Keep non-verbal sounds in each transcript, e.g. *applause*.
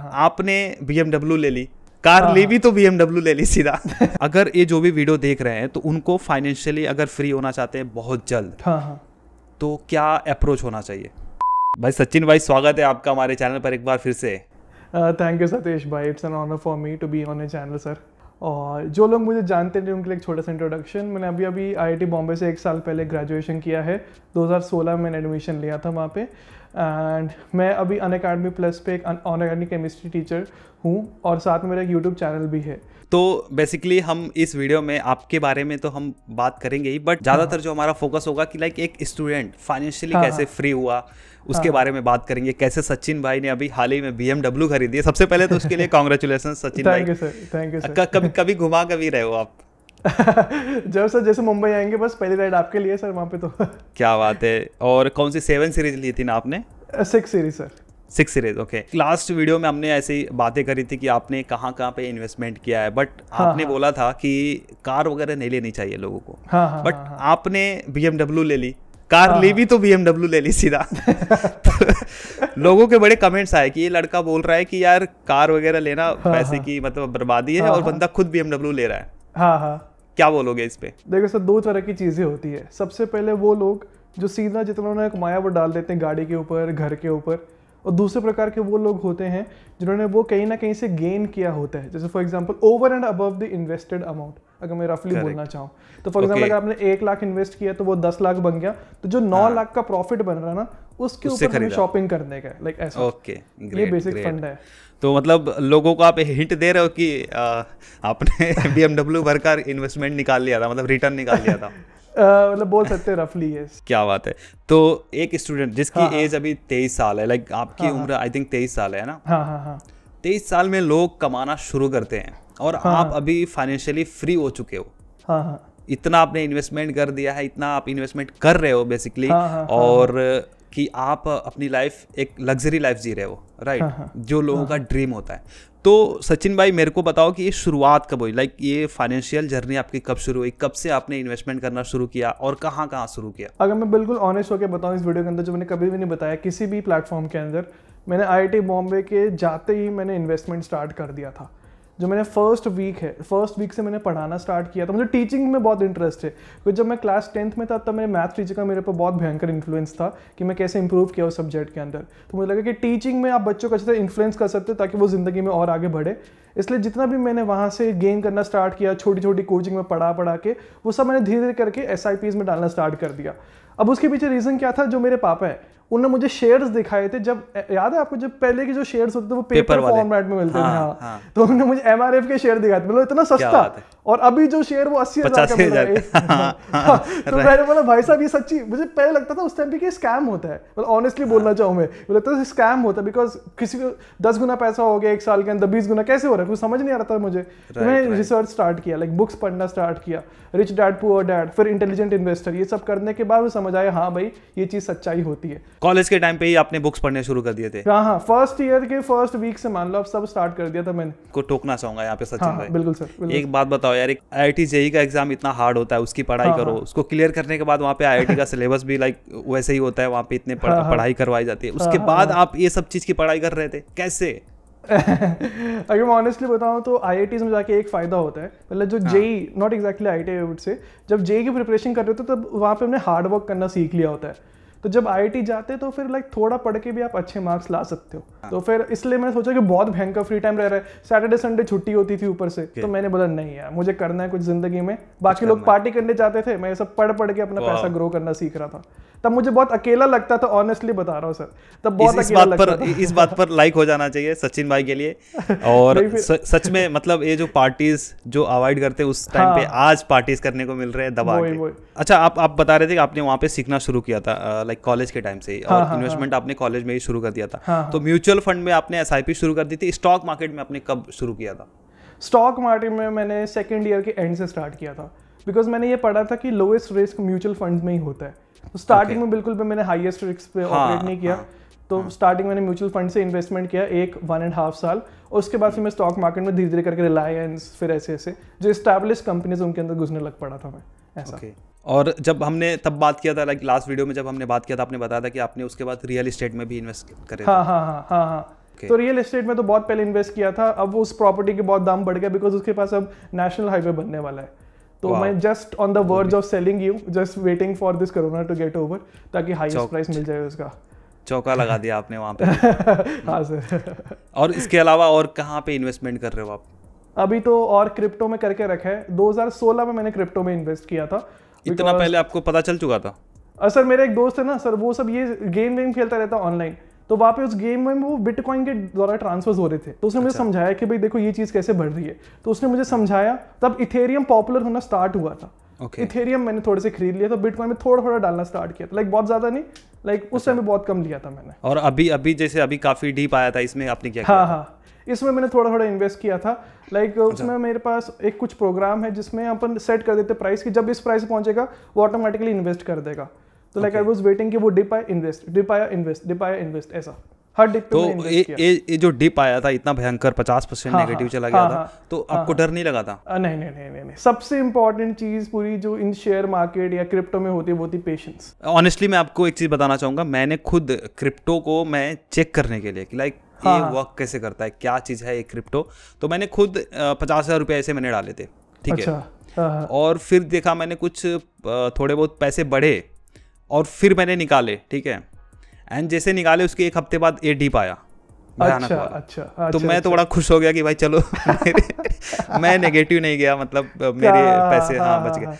हाँ। आपने बीएमडब्ल्यू ले ली कार हाँ, ली हाँ। भी तो बीएमडब्ल्यू ले ली सीधा *laughs* अगर ये जो भी वीडियो देख रहे हैं तो उनको फाइनेंशियली अगर फ्री होना चाहते हैं बहुत जल्द हाँ हाँ। तो क्या अप्रोच होना चाहिए भाई सचिन भाई स्वागत है आपका हमारे चैनल पर एक बार फिर से थैंक यू सतीश भाई it's an honour for me to be on a channel sir और जो लोग मुझे जानते हैं उनके लिए एक छोटा सा इंट्रोडक्शन मैंने अभी अभी आईआईटी बॉम्बे से एक साल पहले ग्रेजुएशन किया है 2016 में मैंने एडमिशन लिया था वहाँ पे एंड मैं अभी अन अकेडमी प्लस पे एक ऑन अकेडमी केमिस्ट्री टीचर हूँ और साथ में मेरा एक यूट्यूब चैनल भी है तो बेसिकली हम इस वीडियो में आपके बारे में तो हम बात करेंगे ही बट ज़्यादातर हाँ। जो हमारा फोकस होगा कि लाइक एक स्टूडेंट फाइनेंशियली हाँ। कैसे फ्री हुआ उसके हाँ। बारे में बात करेंगे कैसे सचिन भाई ने अभी हाल ही में बी खरीदी है सबसे पहले तो उसके लिए कॉन्ग्रेचुलेसन *laughs* सचिन भाई thank you sir thank you कभी कभी घुमा कभी रहे हो आप *laughs* जब सर जैसे मुंबई आएंगे बस पहली राइड आपके लिए सर वहाँ पे तो *laughs* क्या बात है और कौन सी सेवन सीरीज ली थी ना आपने six series sir six series okay last video में हमने ऐसी बातें करी थी कि आपने कहाँ कहाँ पे इन्वेस्टमेंट किया है बट हाँ, आपने हाँ, बोला था कि कार वगैरह नहीं लेनी चाहिए लोगों को हाँ, बट हाँ, हाँ, हाँ, आपने बी ले ली कार हाँ। ले हाँ। भी तो बी ले ली सीधा *laughs* लोगों के बड़े कमेंट्स आए कि ये लड़का बोल रहा है कि यार कार वगैरह लेना पैसे की मतलब बर्बादी है और बंदा खुद बी ले रहा है हाँ हाँ क्या बोलोगे इस पर देखो सर दो तरह की चीज़ें होती है सबसे पहले वो लोग जो सीधा जितना उन्होंने कमाया वो डाल देते हैं गाड़ी के ऊपर घर के ऊपर और दूसरे प्रकार के वो लोग होते हैं जिन्होंने वो कहीं ना कहीं से गेन किया होता है जैसे for example over and above the invested amount अगर मैं रफली बोलना चाहूँ तो फॉर एग्जाम्पल अगर आपने एक लाख इन्वेस्ट किया तो वो दस लाख बन गया तो जो नौ हाँ। लाख का प्रॉफिट बन रहा ना उसके ऊपर शॉपिंग करने का लाइक ऐसा ओके ये बेसिक फंड है तो मतलब लोगों को आप हिंट दे रहे हो कि आ, आपने बी एमडब्ल्यू भर का इन्वेस्टमेंट निकाल लिया था मतलब रिटर्न निकाल लिया था मतलब बोल सकते रफली यस क्या बात है तो एक स्टूडेंट जिसकी हाँ, एज हाँ. अभी तेईस साल है लाइक आपकी हाँ, हाँ. उम्र आई थिंक तेईस साल है ना हाँ, तेईस साल में लोग कमाना शुरू करते हैं और हाँ, आप अभी फाइनेंशियली फ्री हो चुके हो हाँ हाँ इतना आपने इन्वेस्टमेंट कर दिया है इतना आप इन्वेस्टमेंट कर रहे हो बेसिकली हाँ, हाँ, और कि आप अपनी लाइफ एक लग्जरी लाइफ जी रहे हो राइट हाँ, हाँ, जो लोगों हाँ, का ड्रीम होता है तो सचिन भाई मेरे को बताओ कि ये शुरुआत कब हुई लाइक ये फाइनेंशियल जर्नी आपकी कब शुरू हुई कब से आपने इन्वेस्टमेंट करना शुरू किया और कहाँ कहाँ शुरू किया अगर मैं बिल्कुल ऑनेस्ट होकर बताऊँ इस वीडियो के अंदर जो मैंने कभी भी नहीं बताया किसी भी प्लेटफॉर्म के अंदर मैंने आई बॉम्बे के जाते ही मैंने इन्वेस्टमेंट स्टार्ट कर दिया था जो मैंने फर्स्ट वीक है फर्स्ट वीक से मैंने पढ़ाना स्टार्ट किया था तो मुझे टीचिंग में बहुत इंटरेस्ट है क्योंकि जब मैं क्लास टेंथ में था तब मेरे मैथ टीचर का मेरे पर बहुत भयंकर इन्फ्लुएंस था कि मैं कैसे इंप्रूव किया उस सब्जेक्ट के अंदर तो मुझे लगा कि टीचिंग में आप बच्चों को अच्छे से इन्फ्लुएंस कर सकते हो ताकि वो ज़िंदगी में और आगे बढ़े इसलिए जितना भी मैंने वहाँ से गेन करना स्टार्ट किया छोटी छोटी कोचिंग में पढ़ा पढ़ा के वो सब मैंने धीरे धीरे करके एस में डालना स्टार्ट कर दिया अब उसके पीछे रीज़न क्या था जो मेरे पापा है उन्होंने मुझे शेयर्स दिखाए थे जब याद है आपको जब पहले के जो शेयर्स होते थे वो पेपर, पेपर फॉर्मेट में मिलते हाँ, थे हाँ, हाँ. हाँ। तो उन्होंने मुझे एम के शेयर दिखाए थे मतलब इतना सस्ता और अभी जो शेयर वो अस्सी हजार *laughs* हाँ। हाँ, तो मैंने बोला भाई साहब ये सच्ची मुझे पहले लगता था उस टाइम पे स्कैम होता है मतलब ऑनेस्टली बोलना चाहूँ मैं लगता था स्कैम होता है बिकॉज किसी को दस गुना पैसा हो गया एक साल के अंदर बीस गुना कैसे हो रहा है कुछ समझ नहीं आ रहा था मुझे तो मैंने रिसर्च स्टार्ट किया लाइक बुक्स पढ़ना स्टार्ट किया रिच डैड पुअर डैड फिर इंटेलिजेंट इन्वेस्टर ये सब करने के बाद समझ आया हाँ भाई ये चीज़ सच्चाई होती है कॉलेज के टाइम पे ही आपने बुक्स पढ़ने शुरू कर दिए थे हाँ हाँ फर्स्ट ईयर के फर्स्ट वीक से मान लो आप सब स्टार्ट कर दिया था मैंने को टोकना चाहूंगा यहाँ पे सचिन हाँ, हाँ भाई बिल्कुल सर बिल्कुल एक बात बताओ यार आई आई जेई का एग्जाम इतना हार्ड होता है उसकी पढ़ाई हाँ, करो हाँ, उसको क्लियर करने के बाद वहाँ पे आई का सिलेबस भी लाइक वैसे ही होता है वहाँ पे इतने हाँ, हाँ। पढ़ाई करवाई जाती है उसके बाद आप ये सब चीज की पढ़ाई कर रहे थे कैसे अगर मैं ऑनेस्टली बताऊँ तो आई आई में जाके एक फ़ायदा होता है मतलब जो JEE not exactly I T I would say जब जेई e की प्रिपरेशन कर रहे थे तब वहाँ पे हमने हार्ड वर्क करना सीख लिया होता है तो जब आई जाते तो फिर लाइक थोड़ा पढ़ के भी आप अच्छे मार्क्स ला सकते हो तो फिर इसलिए मैंने सोचा कि बहुत भयंकर फ्री टाइम रह रहा है सैटरडे संडे छुट्टी होती थी ऊपर से तो मैंने बोला नहीं यार मुझे करना है कुछ जिंदगी में बाकी लोग पार्टी करने जाते थे मैं सब पढ़ पढ़ के अपना पैसा ग्रो करना सीख रहा था तब मुझे बहुत अकेला लगता था ऑनेस्टली बता रहा हूँ सर तब बहुत इस, इस बात पर इस बात पर लाइक हो जाना चाहिए सचिन भाई के लिए *laughs* और सच में मतलब ये जो पार्टीज जो अवॉइड करते उस टाइम हाँ। पे आज पार्टीज करने को मिल रहे हैं दबा के अच्छा आप आप बता रहे थे कि आपने वहाँ पे सीखना शुरू किया था लाइक कॉलेज के टाइम से हाँ, और इन्वेस्टमेंट हाँ, हाँ। आपने कॉलेज में ही शुरू कर दिया था तो म्यूचुअल फंड में आपने एस शुरू कर दी थी स्टॉक मार्केट में आपने कब शुरू किया था स्टॉक मार्केट में मैंने सेकेंड ईयर के एंड से स्टार्ट किया था बिकॉज मैंने ये पढ़ा था कि लोएस्ट रिस्क म्यूचुअल फंड में ही होता है तो स्टार्टिंग okay. में बिल्कुल भी मैंने हाईएस्ट रिस्क पे ऑपरेट नहीं किया तो स्टार्टिंग मैंने म्यूचुअल फंड से इन्वेस्टमेंट किया एक वन एंड हाफ साल और उसके बाद फिर मैं स्टॉक मार्केट में धीरे धीरे करके रिलायंस फिर ऐसे ऐसे जो स्टैब्लिश कंपनीज उनके अंदर घुसने लग पड़ा था मैं ऐसा okay. और जब हमने तब बात किया था लाइक लास्ट वीडियो में जब हमने बात किया था आपने बताया था कि आपने उसके बाद रियल इस्टेट में भी इन्वेस्ट करे हाँ हाँ हाँ हाँ हाँ Okay. तो रियल इस्टेट में तो बहुत पहले इन्वेस्ट किया था अब उस प्रॉपर्टी के बहुत दाम बढ़ गया बिकॉज उसके पास अब नेशनल हाईवे बनने वाला है तो मैं just on the verge of selling you just waiting for this corona to get over ताकि हाईएस्ट प्राइस मिल जाए उसका चौका लगा दिया आपने वहाँ पे *laughs* हाँ सर और इसके अलावा और कहाँ पे इन्वेस्टमेंट कर रहे हो आप अभी तो और क्रिप्टो में करके रखे हैं 2016 में मैंने क्रिप्टो में इन्वेस्ट किया था इतना पहले आपको पता चल चुका था सर मेरा एक दोस्त है ना सर वो सब ये गेम वेम खेलता रहता ऑनलाइन तो वहाँ पे उस गेम में वो बिटकॉइन के द्वारा ट्रांसफर्स हो रहे थे तो उसने मुझे अच्छा। समझाया कि भाई देखो ये चीज़ कैसे बढ़ रही है तो उसने मुझे समझाया तब इथेरियम पॉपुलर होना स्टार्ट हुआ था okay. इथेरियम मैंने थोड़े से खरीद लिया तो बिटकॉइन में थोड़ा थोड़ा डालना स्टार्ट किया था लाइक बहुत ज्यादा नहीं लाइक उस टाइम अच्छा। बहुत कम लिया था मैंने और अभी अभी जैसे अभी काफी डीप आया था इसमें आपने क्या हाँ हाँ इसमें मैंने थोड़ा थोड़ा इन्वेस्ट किया था लाइक like, अच्छा। उसमें मेरे पास एक कुछ प्रोग्राम है जिसमें अपन सेट कर देते प्राइस कि जब इस प्राइस पहुंचेगा वो ऑटोमेटिकली इन्वेस्ट कर देगा तो लाइक आई वॉज वेटिंग कि वो डिप आया इन्वेस्ट डिप आया इन्वेस्ट डिप आया इन्वेस्ट ऐसा हर डिप तो ये जो डिप आया था इतना भयंकर पचास परसेंट नेगेटिव हाँ, हाँ। चला गया हाँ, था तो आपको डर नहीं लगा था नहीं नहीं नहीं नहीं, नहीं। सबसे इंपॉर्टेंट चीज पूरी जो इन शेयर मार्केट या क्रिप्टो में होती है वो थी पेशेंस ऑनेस्टली मैं आपको एक चीज बताना चाहूंगा मैंने खुद क्रिप्टो को मैं चेक करने के लिए लाइक हाँ। ये हाँ। वर्क कैसे करता है क्या चीज़ है ये क्रिप्टो तो मैंने खुद पचास हज़ार रुपये ऐसे मैंने डाले थे ठीक अच्छा, है हाँ, हाँ। और फिर देखा मैंने कुछ थोड़े बहुत पैसे बढ़े और फिर मैंने निकाले ठीक है एंड जैसे निकाले उसके एक हफ्ते बाद ए डीप आया अच्छा, अच्छा, अच्छा, तो अच्छा, मैं तो अच्छा। बड़ा खुश हो गया कि भाई चलो *laughs* मैं नेगेटिव नहीं गया मतलब मेरे पैसे हाँ बच गए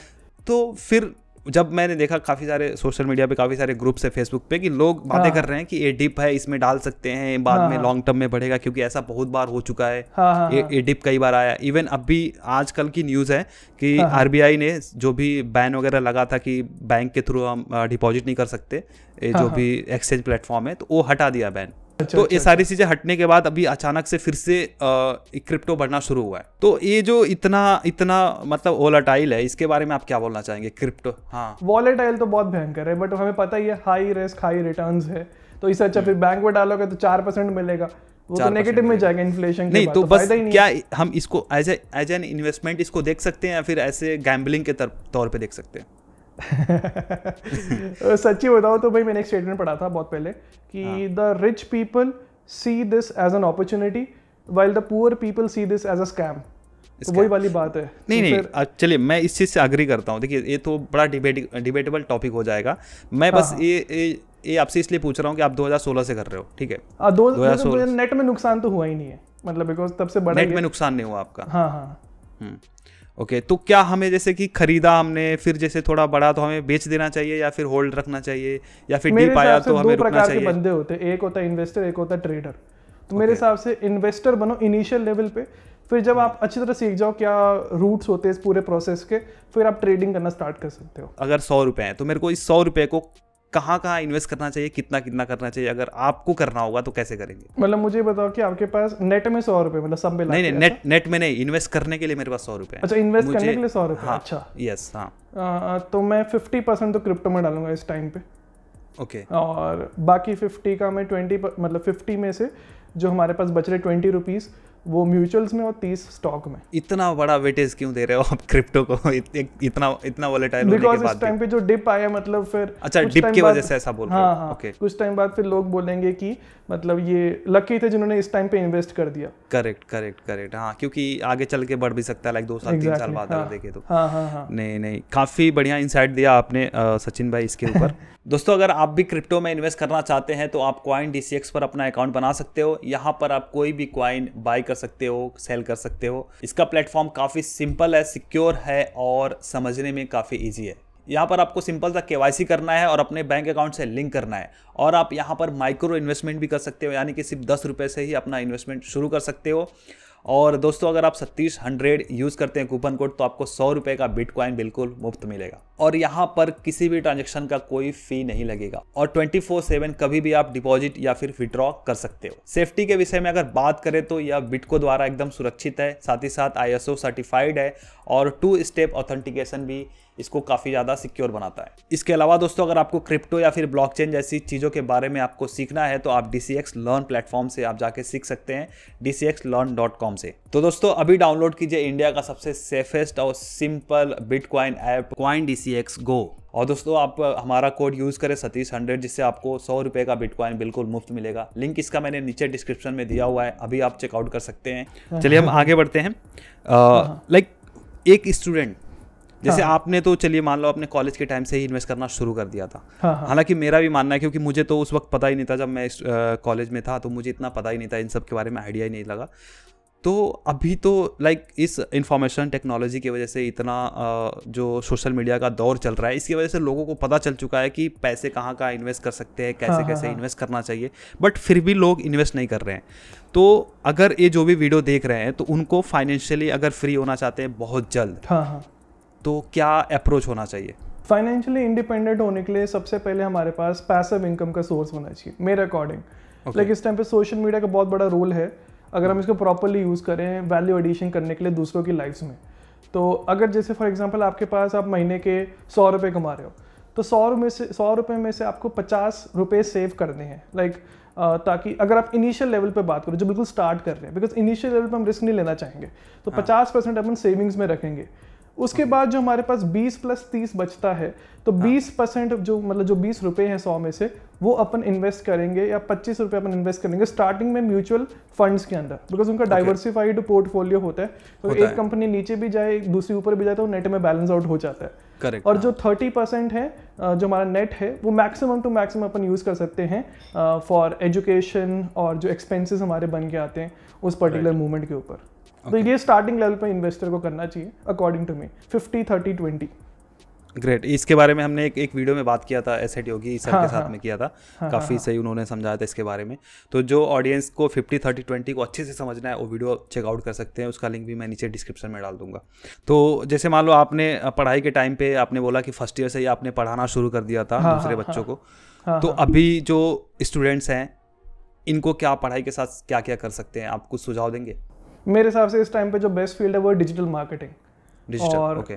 तो फिर जब मैंने देखा काफ़ी सारे सोशल मीडिया पे काफ़ी सारे ग्रुप्स है फेसबुक पे कि लोग बातें हाँ। कर रहे हैं कि ये डिप है इसमें डाल सकते हैं बाद हाँ। में लॉन्ग हाँ। टर्म में बढ़ेगा क्योंकि ऐसा बहुत बार हो चुका है हाँ।, हाँ ये, हाँ। ये डिप कई बार आया इवन अब भी आजकल की न्यूज़ है कि आर ने जो भी बैन वगैरह लगा था कि बैंक के थ्रू हम डिपॉजिट नहीं कर सकते जो भी एक्सचेंज प्लेटफॉर्म है तो वो हटा दिया बैन अच्छा, तो अच्छा, ये सारी अच्छा। चीजें हटने के बाद अभी अचानक से फिर से क्रिप्टो बढ़ना शुरू हुआ है तो ये जो इतना इतना मतलब वोलाटाइल है इसके बारे में आप क्या बोलना चाहेंगे क्रिप्टो हाँ वॉलेटाइल तो बहुत भयंकर है बट हमें पता ही है हाई रिस्क हाई रिटर्न है तो इससे अच्छा फिर बैंक में डालोगे तो चार परसेंट मिलेगा वो तो नेगेटिव में जाएगा इन्फ्लेशन नहीं तो, तो बस नहीं क्या हम इसको एज एज एन इन्वेस्टमेंट इसको देख सकते हैं या फिर ऐसे गैम्बलिंग के तौर पे देख सकते हैं *laughs* सच्ची बताओ तो भाई मैंने एक स्टेटमेंट पढ़ा था बहुत पहले कि the rich people see this as an opportunity while the poor people see this as a scam वही वाली बात है नहीं तो नहीं चलिए मैं इस चीज़ से अग्री करता हूँ देखिए ये तो बड़ा डिबेट डिबेटेबल टॉपिक हो जाएगा मैं बस हाँ। ये ये आपसे इसलिए पूछ रहा हूँ कि आप 2016 से कर रहे हो ठीक है हाँ, दो, हजार नेट मतलब, मतलब, में नुकसान तो हुआ ही नहीं है मतलब बिकॉज तब से बड़ा नेट में नुकसान नहीं हुआ आपका हाँ हाँ हम्म। ओके तो क्या हमें जैसे कि खरीदा हमने फिर जैसे थोड़ा बड़ा तो हमें बेच देना चाहिए या फिर होल्ड रखना चाहिए या फिर डीप आया तो हमें रुकना चाहिए बंदे होते एक होता है इन्वेस्टर एक होता है ट्रेडर तो मेरे हिसाब से इन्वेस्टर बनो इनिशियल लेवल पे फिर जब आप अच्छी तरह सीख जाओ क्या रूट्स होते हैं इस पूरे प्रोसेस के फिर आप ट्रेडिंग करना स्टार्ट कर सकते हो अगर सौ रुपए हैं तो मेरे को इस सौ रुपए को कहाँ कहाँ इन्वेस्ट करना चाहिए कितना कितना करना चाहिए अगर आपको करना होगा तो कैसे करेंगे मतलब मुझे बताओ कि आपके पास नेट में सौ रुपए मतलब सब नहीं नहीं नेट नेट में नहीं इन्वेस्ट करने के लिए मेरे पास सौ रुपए अच्छा इन्वेस्ट करने के लिए सौ रुपए हाँ, अच्छा यस हाँ तो मैं फिफ्टी परसेंट तो क्रिप्टो में डालूंगा इस टाइम पे ओके और बाकी फिफ्टी का मैं ट्वेंटी मतलब फिफ्टी में से जो हमारे पास बच रहे ट्वेंटी रुपीज़ वो म्यूचुअल्स में और तीस स्टॉक में इतना बड़ा वेटेज क्यों दे रहे हो आप क्रिप्टो को इतना इतना वोलेटाइल होने के बाद टाइम पे जो डिप आया मतलब फिर अच्छा डिप की वजह से ऐसा बोल रहे हाँ, हो हाँ, okay. कुछ टाइम बाद फिर लोग बोलेंगे कि मतलब ये लकी थे जिन्होंने इस टाइम पे इन्वेस्ट कर दिया करेक्ट करेक्ट करेक्ट हाँ क्योंकि आगे चल के बढ़ भी सकता है लाइक दो साल तीन साल बाद अगर हाँ। देखे तो हाँ, नहीं नहीं काफी बढ़िया इंसाइट दिया आपने सचिन भाई इसके ऊपर *laughs* दोस्तों अगर आप भी क्रिप्टो में इन्वेस्ट करना चाहते हैं तो आप क्वाइन डी पर अपना अकाउंट बना सकते हो यहाँ पर आप कोई भी क्वाइन बाय कर सकते हो सेल कर सकते हो इसका प्लेटफॉर्म काफ़ी सिंपल है सिक्योर है और समझने में काफ़ी ईजी है यहाँ पर आपको सिंपल सा के करना है और अपने बैंक अकाउंट से लिंक करना है और आप यहाँ पर माइक्रो इन्वेस्टमेंट भी कर सकते हो यानी कि सिर्फ दस रुपये से ही अपना इन्वेस्टमेंट शुरू कर सकते हो और दोस्तों अगर आप सतीश हंड्रेड यूज़ करते हैं कूपन कोड तो आपको सौ रुपये का बिटकॉइन बिल्कुल मुफ्त मिलेगा और यहाँ पर किसी भी ट्रांजेक्शन का कोई फी नहीं लगेगा और ट्वेंटी फोर सेवन कभी भी आप डिपॉजिट या फिर विड्रॉ कर सकते हो सेफ्टी के विषय में अगर बात करें तो यह बिटको द्वारा एकदम सुरक्षित है साथ ही साथ आई सर्टिफाइड है और टू स्टेप ऑथेंटिकेशन भी इसको काफ़ी ज़्यादा सिक्योर बनाता है इसके अलावा दोस्तों अगर आपको क्रिप्टो या फिर ब्लॉकचेन जैसी चीज़ों के बारे में आपको सीखना है तो आप डी लर्न प्लेटफॉर्म से आप जाके सीख सकते हैं डी लर्न से तो दोस्तों अभी डाउनलोड कीजिए इंडिया का सबसे सेफेस्ट और simple bitcoin app coin D go और दोस्तों आप हमारा कोड यूज़ करें सतीश हंड्रेड जिससे आपको सौ रुपये का बिटकॉइन बिल्कुल मुफ्त मिलेगा लिंक इसका मैंने नीचे डिस्क्रिप्शन में दिया हुआ है अभी आप चेकआउट कर सकते हैं हाँ, चलिए हम हाँ। आगे बढ़ते हैं लाइक हाँ, एक स्टूडेंट जैसे हाँ. आपने तो चलिए मान लो आपने कॉलेज के टाइम से ही इन्वेस्ट करना शुरू कर दिया था हाँ, हाँ, हालांकि मेरा भी मानना है क्योंकि मुझे तो उस वक्त पता ही नहीं था जब मैं कॉलेज में था तो मुझे इतना पता ही नहीं था इन सब के बारे में आइडिया ही नहीं लगा तो अभी तो लाइक इस इंफॉर्मेशन टेक्नोलॉजी की वजह से इतना जो सोशल मीडिया का दौर चल रहा है इसकी वजह से लोगों को पता चल चुका है कि पैसे कहाँ कहाँ इन्वेस्ट कर सकते हैं कैसे हाँ, हाँ, कैसे इन्वेस्ट करना चाहिए बट फिर भी लोग इन्वेस्ट नहीं कर रहे हैं तो अगर ये जो भी वीडियो देख रहे हैं तो उनको फाइनेंशियली अगर फ्री होना चाहते हैं बहुत जल्द हाँ, हाँ. तो क्या अप्रोच होना चाहिए फाइनेंशियली इंडिपेंडेंट होने के लिए सबसे पहले हमारे पास पैसिव इनकम का सोर्स होना चाहिए मेरे अकॉर्डिंग okay. लाइक इस टाइम पे सोशल मीडिया का बहुत बड़ा रोल है अगर हम इसको प्रॉपरली यूज़ करें वैल्यू एडिशन करने के लिए दूसरों की लाइफ में तो अगर जैसे फॉर एग्जाम्पल आपके पास आप महीने के सौ रुपये कमा रहे हो तो सौ रुपये से सौ रुपये में से आपको पचास रुपये सेव करने हैं लाइक like, ताकि अगर आप इनिशियल लेवल पे बात करो जो बिल्कुल स्टार्ट कर रहे हैं बिकॉज इनिशियल लेवल पे हम रिस्क नहीं लेना चाहेंगे तो हाँ. पचास परसेंट अपन सेविंग्स में रखेंगे उसके बाद जो हमारे पास 20 प्लस 30 बचता है तो 20 हाँ। परसेंट जो मतलब जो 20 रुपए हैं सौ में से वो अपन इन्वेस्ट करेंगे या 25 रुपए अपन इन्वेस्ट करेंगे स्टार्टिंग में म्यूचुअल फंड्स के अंदर बिकॉज उनका डाइवर्सिफाइड okay. पोर्टफोलियो होता है तो होता एक कंपनी नीचे भी जाए दूसरी ऊपर भी जाए तो नेट में बैलेंस आउट हो जाता है Correct, और जो थर्टी परसेंट है जो हमारा नेट है वो मैक्सिमम टू मैक्सिमम अपन यूज़ कर सकते हैं फॉर एजुकेशन और जो एक्सपेंसेस हमारे बन के आते हैं उस पर्टिकुलर मूवमेंट के ऊपर तो ये स्टार्टिंग लेवल पर इन्वेस्टर को करना चाहिए according to me fifty thirty twenty great इसके बारे में हमने एक एक वीडियो में बात किया था एस एट योगी सर हाँ, के हाँ। साथ हाँ, में किया था हाँ, हाँ काफ़ी हाँ, सही उन्होंने समझाया था इसके बारे में तो जो ऑडियंस को फिफ्टी थर्टी ट्वेंटी को अच्छे से समझना है वो वीडियो चेकआउट कर सकते हैं उसका लिंक भी मैं नीचे डिस्क्रिप्शन में डाल दूंगा तो जैसे मान लो आपने पढ़ाई के टाइम पर आपने बोला कि फर्स्ट ईयर से ही आपने पढ़ाना शुरू कर दिया था हाँ, दूसरे बच्चों को तो अभी जो स्टूडेंट्स हैं इनको क्या पढ़ाई के साथ क्या क्या कर सकते हैं आप कुछ सुझाव देंगे मेरे हिसाब से इस टाइम पे जो बेस्ट फील्ड है वो डिजिटल मार्केटिंग और okay.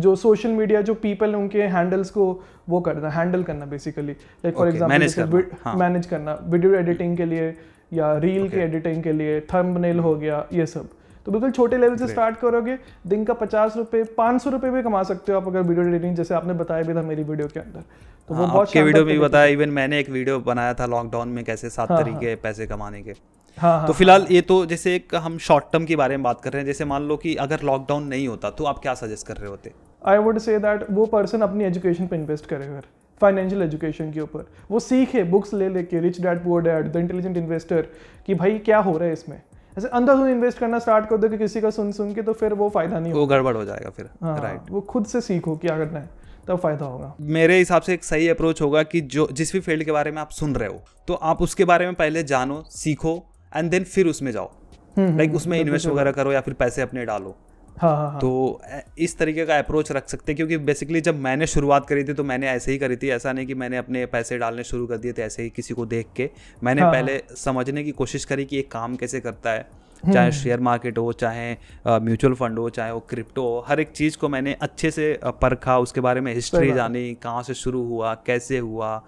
जो सोशल मीडिया जो पीपल है उनके हैंडल्स को वो करना हैंडल करना basically like for example manage करना वीडियो एडिटिंग हाँ. के लिए या रील okay. के एडिटिंग के लिए थंबनेल हो गया ये सब तो बिल्कुल छोटे लेवल से स्टार्ट करोगे दिन का पचास रुपये पाँच सौ रुपये भी कमा सकते हो आप अगर वीडियो एडिटिंग जैसे आपने बताया भी था मेरी वीडियो के अंदर तो वो हाँ, बहुत वीडियो में बताया इवन मैंने एक वीडियो बनाया था लॉकडाउन में कैसे सात हाँ, तरीके पैसे कमाने के हाँ, हाँ, तो हाँ। फिलहाल ये तो जैसे एक हम शॉर्ट टर्म के बारे में बात कर रहे हैं जैसे मान लो कि अगर लॉकडाउन नहीं होता तो आप क्या सजेस्ट कर रहे होते आई वुड से दैट वो पर्सन अपनी एजुकेशन पे इन्वेस्ट करे अगर फाइनेंशियल एजुकेशन के ऊपर वो सीखे बुक्स ले लेके rich dad poor dad the intelligent investor कि भाई क्या हो रहा है इसमें ऐसे सुन इन्वेस्ट करना स्टार्ट कर दो कि किसी का सुन सुन के तो फिर वो फायदा नहीं वो गड़बड़ हो जाएगा फिर हाँ, राइट वो खुद से सीखो क्या करना है तब फायदा होगा मेरे हिसाब से एक सही अप्रोच होगा कि जो जिस भी फील्ड के बारे में आप सुन रहे हो तो आप उसके बारे में पहले जानो सीखो एंड देन फिर उसमें जाओ लाइक हम्म, हम्म, like उसमें इन्वेस्ट वगैरह करो या फिर पैसे अपने डालो हाँ हाँ, हाँ। तो इस तरीके का अप्रोच रख सकते हैं क्योंकि बेसिकली जब मैंने शुरुआत करी थी तो मैंने ऐसे ही करी थी ऐसा नहीं कि मैंने अपने पैसे डालने शुरू कर दिए थे ऐसे ही किसी को देख के मैंने हाँ, हाँ। पहले समझने की कोशिश करी कि ये काम कैसे करता है हम्म, चाहे शेयर मार्केट हो चाहे म्यूचुअल फंड हो चाहे वो क्रिप्टो हो हर एक चीज़ को मैंने अच्छे से परखा उसके बारे में हिस्ट्री जानी कहाँ से शुरू हुआ कैसे हुआ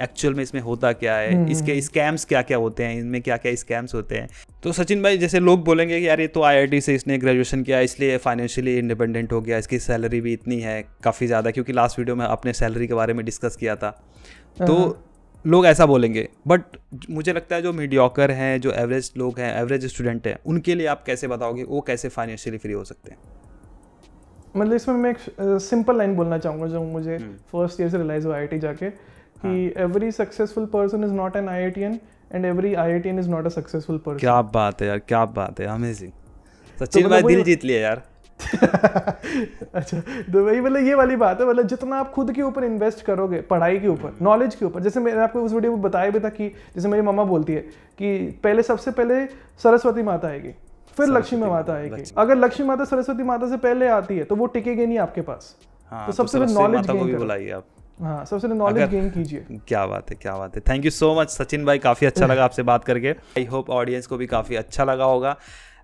एक्चुअल में इसमें होता क्या है हम्म। इसके स्कैम्स क्या क्या होते हैं इनमें क्या क्या स्कैम्स होते हैं तो सचिन भाई जैसे लोग बोलेंगे कि यार ये तो आईआईटी से इसने ग्रेजुएशन किया इसलिए फाइनेंशियली इंडिपेंडेंट हो गया इसकी सैलरी भी इतनी है काफ़ी ज़्यादा क्योंकि लास्ट वीडियो में अपने सैलरी के बारे में डिस्कस किया था तो हाँ। लोग ऐसा बोलेंगे बट मुझे लगता है जो मीडियोकर हैं जो एवरेज लोग हैं एवरेज स्टूडेंट हैं उनके लिए आप कैसे बताओगे वो कैसे फाइनेंशियली फ्री हो सकते हैं मतलब इसमें मैं एक सिंपल लाइन बोलना चाहूँगा जो मुझे फर्स्ट हम्म। ईयर से रिलाइज हुआ आई जाके कि every successful person is not an IITian and every IITian is not a successful person क्या बात है यार क्या बात है अमेजिंग तो सचिन भाई मतलब दिल जीत लिया यार *laughs* अच्छा तो वही मतलब ये वाली बात है मतलब जितना आप खुद के ऊपर इन्वेस्ट करोगे पढ़ाई के ऊपर नॉलेज के ऊपर जैसे मैंने आपको उस वीडियो में बताया भी था कि जैसे मेरी मम्मा बोलती है कि पहले सबसे पहले सरस्वती माता आएगी फिर लक्ष्मी माता आएगी अगर लक्ष्मी माता सरस्वती माता से पहले आती है तो वो टिकेगी नहीं आपके पास हाँ, तो, तो सबसे पहले नॉलेज बुलाइए आप हाँ सबसे नॉलेज गेन कीजिए क्या बात है क्या बात है thank you so much Sachin भाई काफ़ी अच्छा लगा *laughs* आपसे बात करके आई होप ऑडियंस को भी काफ़ी अच्छा लगा होगा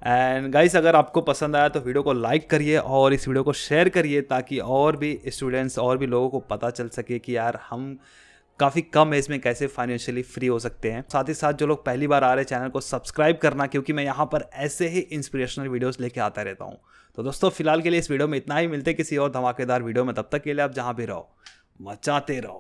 एंड गाइस अगर आपको पसंद आया तो वीडियो को लाइक करिए और इस वीडियो को शेयर करिए ताकि और भी स्टूडेंट्स और भी लोगों को पता चल सके कि यार हम काफ़ी कम एज में कैसे फाइनेंशियली फ्री हो सकते हैं साथ ही साथ जो लोग पहली बार आ रहे चैनल को सब्सक्राइब करना क्योंकि मैं यहाँ पर ऐसे ही इंस्पिरेशनल वीडियोस लेके आता रहता हूँ तो दोस्तों फिलहाल के लिए इस वीडियो में इतना ही मिलते किसी और धमाकेदार वीडियो में तब तक के लिए आप जहाँ भी रहो मचाते रहो